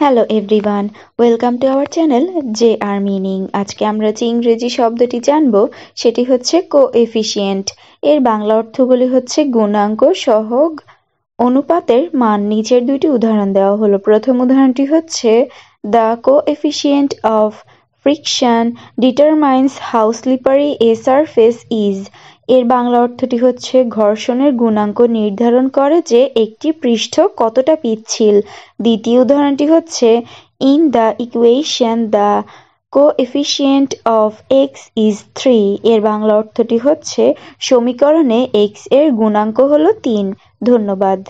hello everyone welcome to our channel J R meaning আজকে আমরা যে ইংরেজি শব্দটি জানব সেটি হচ্ছে কো এফিসিয়েন্ট এর বাংলা অর্থগুলি হচ্ছে গুণাঙ্ক সহগ অনুপাতের মান নিচের দুইটি উদাহরণ দেওয়া হলো প্রথম উদাহরণটি হচ্ছে the coefficient of friction determines how slippery a surface is এর বাংলা অর্থটি হচ্ছে ঘর্ষণের গুণাঙ্ক নির্ধারণ করে যে একটি পৃষ্ঠ কতটা পিচ্ছিল দ্বিতীয় উদাহরণটি হচ্ছে in the equation the coefficient of x is three এর বাংলা অর্থটি হচ্ছে সমীকরণে এক্স এর গুণাঙ্ক হলো তিন ধন্যবাদ